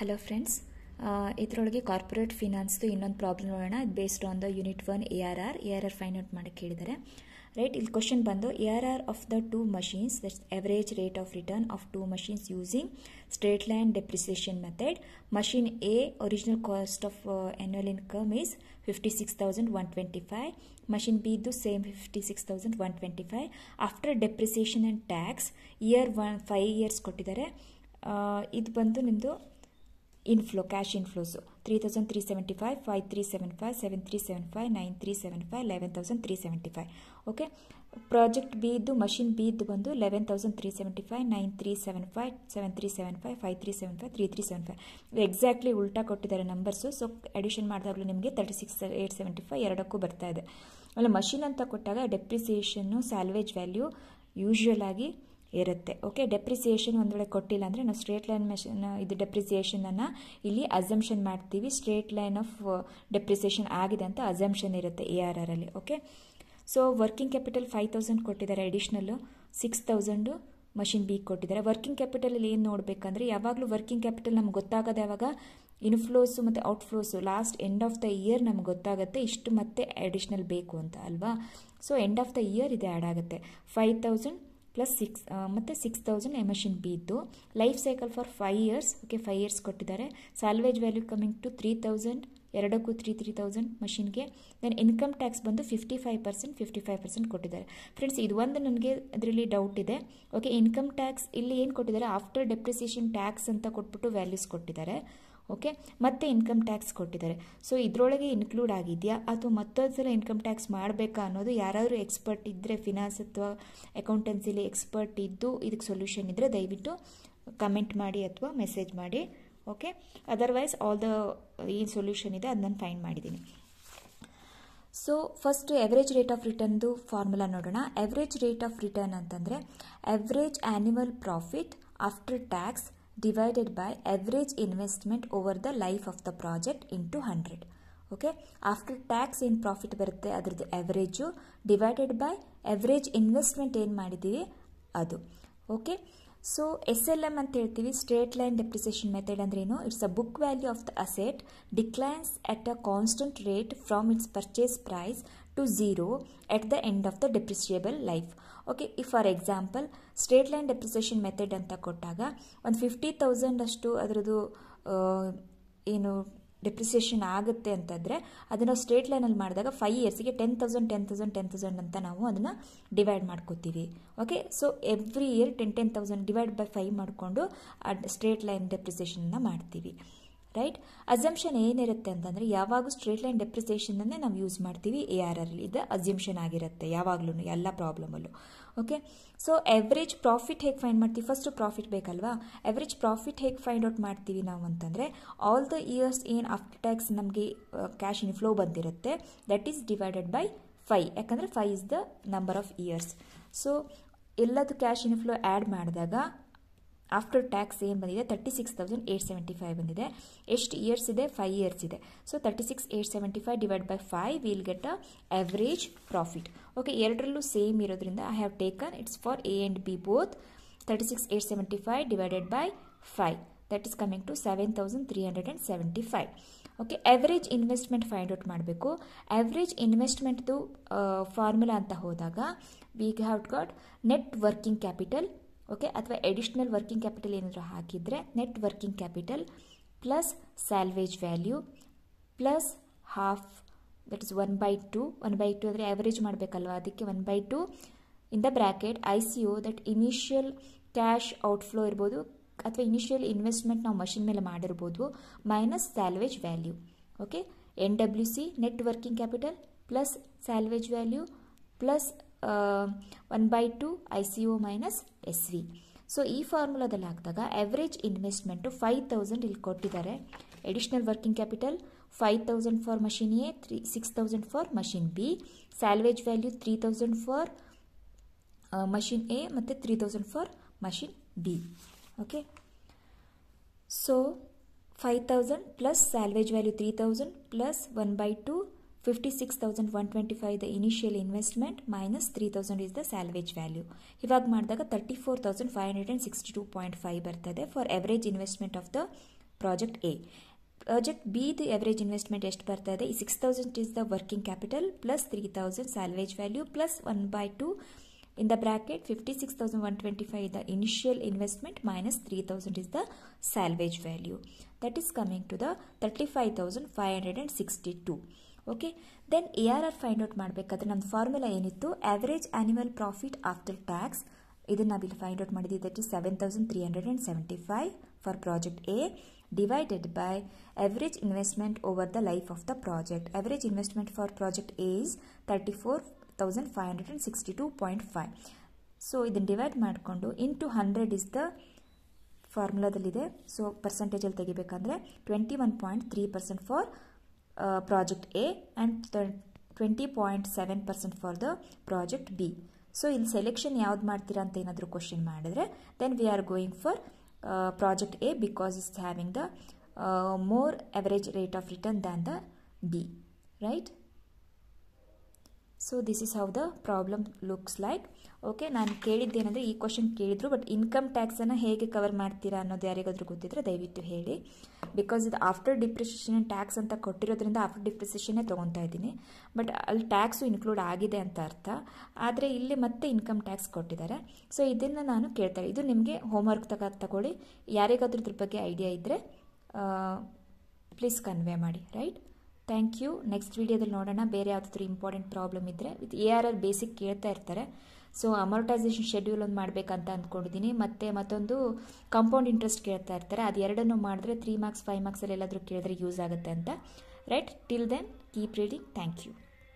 Hello friends ಇದರೊಳಗೆ corporate ಫಿನಾನ್ಸ್ದು ಇನ್ನೊಂದು ಪ್ರಾಬ್ಲಮ್ ನೋಡೋಣ ಇದು based on the unit one A R R A R R find out ಮಾಡೋಕ್ಕೆ ಹೇಳಿದ್ದಾರೆ ರೈಟ್ ಇಲ್ಲಿ ಕ್ವಶನ್ ಬಂದು A R R of the two machines that's average rate of return of two machines using straight line depreciation method machine A original cost of annual income is fifty six thousand one twenty five machine ಬಿದ್ದು same fifty six thousand one twenty five after depreciation and tax year one five years ಕೊಟ್ಟಿದ್ದಾರೆ ಇದು ಬಂದು ನಿಮ್ಮದು inflow cash inflows three thousand three seventy five five three seven five seven three seven five nine three seven five eleven thousand three seventy five okay project B ಇದ್ದು machine B ಇದ್ದು ಬಂದು eleven thousand three seventy five nine three seven five seven three seven five five three seven five three three seven five exactly ಉಲ್ಟಾ ಕೊಟ್ಟಿದ್ದಾರೆ numbers so addition ಮಾಡಿದಾಗಲೂ ನಿಮಗೆ thirty six eight seventy five ಎರಡಕ್ಕೂ ಬರ್ತಾ ಇದೆ ಆಮೇಲೆ ಮಷಿನ್ ಅಂತ ಕೊಟ್ಟಾಗ ಡೆಪ್ರಿಸಿಯೇಷನ್ನು ಸ್ಯಾಲ್ವೇಜ್ ವ್ಯಾಲ್ಯೂ ಯೂಶ್ವಲ್ ಆಗಿ ಇರುತ್ತೆ ಓಕೆ ಡೆಪ್ರಿಸಿಯೇಷನ್ ಒಂದು ವೇಳೆ ಕೊಟ್ಟಿಲ್ಲ ಅಂದರೆ ನಾವು ಸ್ಟ್ರೇಟ್ ಲೈನ್ ಮೆಷನ್ ಇದು ಡೆಪ್ರಿಸಿಯೇಷನನ್ನು ಇಲ್ಲಿ ಅಸಂಪ್ಷನ್ ಮಾಡ್ತೀವಿ ಸ್ಟ್ರೇಟ್ ಲೈನ್ ಆಫ್ ಡೆಪ್ರಿಸಿಯೇಷನ್ ಆಗಿದೆ ಅಂತ ಅಸಂಪ್ಷನ್ ಇರುತ್ತೆ ಎ ಆರ್ ಆರಲ್ಲಿ okay so working capital five thousand ಕೊಟ್ಟಿದ್ದಾರೆ additional six thousand machine B ಕೊಟ್ಟಿದ್ದಾರೆ ವರ್ಕಿಂಗ್ ಕ್ಯಾಪಿಟಲಲ್ಲಿ ಏನು ನೋಡಬೇಕಂದ್ರೆ ಯಾವಾಗಲೂ ವರ್ಕಿಂಗ್ ಕ್ಯಾಪಿಟಲ್ ನಮ್ಗೆ ಗೊತ್ತಾಗೋದು ಯಾವಾಗ ಇನ್ಫ್ಲೋಸು ಮತ್ತು outflows last end of the year ನಮ್ಗೆ ಗೊತ್ತಾಗುತ್ತೆ ಇಷ್ಟು ಮತ್ತೆ ಅಡಿಷ್ನಲ್ ಬೇಕು ಅಂತ ಅಲ್ವಾ so end of the year ಇದು ಆ್ಯಡ್ ಆಗುತ್ತೆ ಫೈವ್ ತೌಸಂಡ್ ಪ್ಲಸ್ ಸಿಕ್ಸ್ ಮತ್ತು six thousand M N B ಇತ್ತು life cycle for five years okay five years ಕೊಟ್ಟಿದ್ದಾರೆ salvage value coming to three thousand ಎರಡಕ್ಕೂ ತ್ರೀ ತ್ರೀ ತೌಸಂಡ್ ಮಷಿನ್ಗೆ then income tax ಬಂದು fifty five percent fifty five percent ಕೊಟ್ಟಿದ್ದಾರೆ friends ಇದು ಒಂದು ನನಗೆ ಅದರಲ್ಲಿ ಡೌಟ್ ಇದೆ ಓಕೆ ಇನ್ಕಮ್ ಟ್ಯಾಕ್ಸ್ ಇಲ್ಲಿ ಏನು ಕೊಟ್ಟಿದ್ದಾರೆ ಆಫ್ಟರ್ ಡೆಪ್ರಿಸಿಯೇಷನ್ ಟ್ಯಾಕ್ಸ್ ಅಂತ ಕೊಟ್ಬಿಟ್ಟು ವ್ಯಾಲ್ಯೂಸ್ ಕೊಟ್ಟಿದ್ದಾರೆ ಓಕೆ ಮತ್ತೆ ಇನ್ಕಮ್ ಟ್ಯಾಕ್ಸ್ ಕೊಟ್ಟಿದ್ದಾರೆ ಸೊ ಇದರೊಳಗೆ ಇನ್ಕ್ಲೂಡ್ ಆಗಿದೆಯಾ ಅಥವಾ ಮತ್ತೊಂದು ಸಲ ಇನ್ಕಮ್ ಟ್ಯಾಕ್ಸ್ ಮಾಡಬೇಕಾ ಅನ್ನೋದು ಯಾರಾದರೂ ಎಕ್ಸ್ಪರ್ಟ್ ಇದ್ದರೆ ಫಿನಾನ್ಸ್ ಅಥವಾ ಅಕೌಂಟೆನ್ಸಿಲಿ ಎಕ್ಸ್ಪರ್ಟ್ ಇದ್ದು ಇದಕ್ಕೆ ಸೊಲ್ಯೂಷನ್ ಇದ್ದರೆ ದಯವಿಟ್ಟು ಕಮೆಂಟ್ ಮಾಡಿ ಅಥವಾ ಮೆಸೇಜ್ ಮಾಡಿ ಓಕೆ ಅದರ್ವೈಸ್ ಆಲ್ ದ ಏನು ಸೊಲ್ಯೂಷನ್ ಇದೆ ಅದನ್ನ ಫೈಂಡ್ ಮಾಡಿದ್ದೀನಿ so first average rate of ರಿಟರ್ನ್ದು ಫಾರ್ಮುಲಾ ನೋಡೋಣ ಎವರೇಜ್ ರೇಟ್ ಆಫ್ ರಿಟರ್ನ್ ಅಂತಂದರೆ average annual profit after tax divided by average investment over the life of the project into hundred okay after tax ಏನು profit ಬರುತ್ತೆ ಅದ್ರದ್ದು average divided by average investment ಏನು ಮಾಡಿದ್ದೀವಿ ಅದು okay So SLM is straight line depreciation method and no, it's a book value of the asset declines at a constant rate from its purchase price to zero at the end of the depreciable life. Okay, if for example straight line depreciation method and the kotaga on 50,000 as to other you know depreciation ಆಗುತ್ತೆ ಅಂತಂದರೆ ಅದನ್ನು straight ಲೈನಲ್ಲಿ ಮಾಡಿದಾಗ five ಇಯರ್ಸಿಗೆ ten thousand ten thousand ten thousand ಅಂತ ನಾವು ಅದನ್ನು divide ಮಾಡ್ಕೋತೀವಿ okay so every year ten ten thousand divide by five ಮಾಡಿಕೊಂಡು ಸ್ಟೇಟ್ ಲೈನ್ ಡೆಪ್ರಿಸಿಯೇಷನ್ನ ಮಾಡ್ತೀವಿ ರೈಟ್ ಅಜಂಪ್ಷನ್ ಏನಿರುತ್ತೆ ಅಂತಂದರೆ ಯಾವಾಗಲೂ ಸ್ಟ್ರೇಟ್ ಲೈನ್ ಡೆಪ್ರಿಸೇಷನನ್ನೇ ನಾವು ಯೂಸ್ ಮಾಡ್ತೀವಿ ಎ ಆರ್ ಆರ್ ಇದು ಅಜಂಪ್ಷನ್ ಆಗಿರುತ್ತೆ ಯಾವಾಗ್ಲೂ ಎಲ್ಲ ಪ್ರಾಬ್ಲಮಲ್ಲೂ ಓಕೆ ಸೊ ಎವ್ರೇಜ್ ಪ್ರಾಫಿಟ್ ಹೇಗೆ ಫೈಂಡ್ ಮಾಡ್ತೀವಿ ಫಸ್ಟು ಪ್ರಾಫಿಟ್ ಬೇಕಲ್ವಾ ಎವ್ರೇಜ್ ಪ್ರಾಫಿಟ್ ಹೇಗೆ ಫೈಂಡ್ ಔಟ್ ಮಾಡ್ತೀವಿ ನಾವು ಅಂತಂದರೆ ಆಲ್ ದ ಇಯರ್ಸ್ ಏನು ಆಫ್ಟರ್ ಟ್ಯಾಕ್ಸ್ ನಮಗೆ ಕ್ಯಾಶ್ ಇನ್ ಫ್ಲೋ ಬಂದಿರುತ್ತೆ that is divided by five ಯಾಕಂದರೆ five is the number of years so ಎಲ್ಲದು ಕ್ಯಾಶ್ ಇನ್ ಫ್ಲೋ ಆ್ಯಡ್ ಮಾಡಿದಾಗ ಆಫ್ಟರ್ ಟ್ಯಾಕ್ಸ್ ಏನು ಬಂದಿದೆ thirty six thousand eight seventy five ಬಂದಿದೆ ಎಷ್ಟು ಇಯರ್ಸ್ ಇದೆ ಫೈವ್ ಇಯರ್ಸ್ ಇದೆ so thirty six eight seventy five divide by five will get a average profit okay ಎರಡರಲ್ಲೂ same ಇರೋದ್ರಿಂದ I have taken it's for A and B both thirty six eight seventy five divided by five that is coming to seven thousand three hundred and seventy five okay average investment find out ಮಾಡಬೇಕು average ಇನ್ವೆಸ್ಟ್ಮೆಂಟ್ದು formula ಅಂತ ಹೋದಾಗ we have got net working capital okay ಅಥವಾ additional working capital ಏನಾದರೂ ಹಾಕಿದರೆ net working capital plus salvage value plus half that is one by two one by two ಅಂದರೆ average ಮಾಡಬೇಕಲ್ವ ಅದಕ್ಕೆ one by two in the bracket I C U that initial cash outflow ಇರ್ಬೋದು ಅಥವಾ initial investment ನಾವು machine ಮೇಲೆ ಮಾಡಿರ್ಬೋದು minus salvage value okay N W C net working capital plus salvage value plus one by two I C O minus S V so ಈ ಫಾರ್ಮುಲಾದಲ್ಲಿ ಹಾಕಿದಾಗ average investment five thousand ಇಲ್ಲಿ ಕೊಟ್ಟಿದ್ದಾರೆ additional working capital five thousand for machine A three six thousand for machine B salvage value three thousand for machine A ಮತ್ತು three thousand for machine B okay so five thousand plus salvage value three thousand plus one by two 56,125 the initial investment minus 3,000 is the salvage value. Hivag maadadaga 34,562.5 barthade for average investment of the project A. Project B the average investment is barthade 6,000 is the working capital plus 3,000 salvage value plus 1 by 2 in the bracket 56,125 the initial investment minus 3,000 is the salvage value. That is coming to the 35,562. Okay then A R R find out ಮಾಡಬೇಕಾದ್ರೆ ನಮ್ಮ formula ಏನಿತ್ತು average annual profit after tax ಇದನ್ನು ನಾವಿಲ್ಲಿ find out ಮಾಡಿದ್ದು that is seven thousand three hundred and seventy five for project A divided by average investment over the life of the project average investment for project A is thirty four thousand five hundred and sixty two point five so ಇದನ್ನು divide ಮಾಡಿಕೊಂಡು into hundred is the ಫಾರ್ಮುಲಾದಲ್ಲಿದೆ so ಪರ್ಸೆಂಟೇಜಲ್ಲಿ ತೆಗಿಬೇಕಂದ್ರೆ twenty one point three percent for Uh, project A and 20.7% for the project B. So, in selection, question then we are going for uh, project A because it's having the uh, more average rate of return than the B, right? So this is how the problem looks like okay ನಾನು ಕೇಳಿದ್ದೇನೆಂದರೆ ಈ question ಕೇಳಿದರು but income ಟ್ಯಾಕ್ಸನ್ನು ಹೇಗೆ cover ಮಾಡ್ತೀರಾ ಅನ್ನೋದು ಯಾರಿಗಾದರೂ ಗೊತ್ತಿದ್ರೆ ದಯವಿಟ್ಟು ಹೇಳಿ ಬಿಕಾಸ್ ಇದು ಆಫ್ಟರ್ ಡಿಪ್ರಿಸಿಯೇಷನ್ ಟ್ಯಾಕ್ಸ್ ಅಂತ ಕೊಟ್ಟಿರೋದ್ರಿಂದ ಆಫ್ಟರ್ ಡಿಪ್ರಿಸಿಯೇಷನ್ನೇ ತೊಗೊತಾ ಇದ್ದೀನಿ ಬಟ್ ಅಲ್ಲಿ ಟ್ಯಾಕ್ಸು ಇನ್ಕ್ಲೂಡ್ ಆಗಿದೆ ಅಂತ ಅರ್ಥ ಆದರೆ ಇಲ್ಲಿ ಮತ್ತೆ ಇನ್ಕಮ್ ಟ್ಯಾಕ್ಸ್ ಕೊಟ್ಟಿದ್ದಾರೆ ಸೊ ಇದನ್ನು ನಾನು ಕೇಳ್ತಾ ಇದು ನಿಮಗೆ ಹೋಮ್ವರ್ಕ್ ತಗ ತಗೊಳ್ಳಿ ಯಾರಿಗಾದರೂ ಇದ್ರ ಬಗ್ಗೆ ಐಡಿಯಾ ಇದ್ದರೆ ಪ್ಲೀಸ್ ಕನ್ವೇ ಮಾಡಿ ರೈಟ್ ಥ್ಯಾಂಕ್ ಯು ನೆಕ್ಸ್ಟ್ ವೀಡಿಯೋದಲ್ಲಿ ನೋಡೋಣ ಬೇರೆ ಯಾವುದಾದ್ರೂ ಇಂಪಾರ್ಟೆಂಟ್ ಪ್ರಾಬ್ಲಮ್ ಇದ್ದರೆ with A R R basic ಕೇಳ್ತಾ ಇರ್ತಾರೆ ಸೊ ಅಮರ್ಟೈಸೇಷನ್ ಶೆಡ್ಯೂಲ್ ಒಂದು ಮಾಡಬೇಕಂತ ಅಂದ್ಕೊಂಡಿದ್ದೀನಿ ಮತ್ತು ಮತ್ತೊಂದು ಕಾಂಪೌಂಡ್ ಇಂಟ್ರೆಸ್ಟ್ ಕೇಳ್ತಾ ಇರ್ತಾರೆ ಅದು ಎರಡನ್ನೂ ಮಾಡಿದ್ರೆ ತ್ರೀ ಮಾರ್ಕ್ಸ್ ಫೈವ್ ಮಾರ್ಕ್ಸಲ್ಲಿ ಎಲ್ಲಾದರೂ ಕೇಳಿದ್ರೆ ಯೂಸ್ ಆಗುತ್ತೆ ಅಂತ right till then keep reading thank you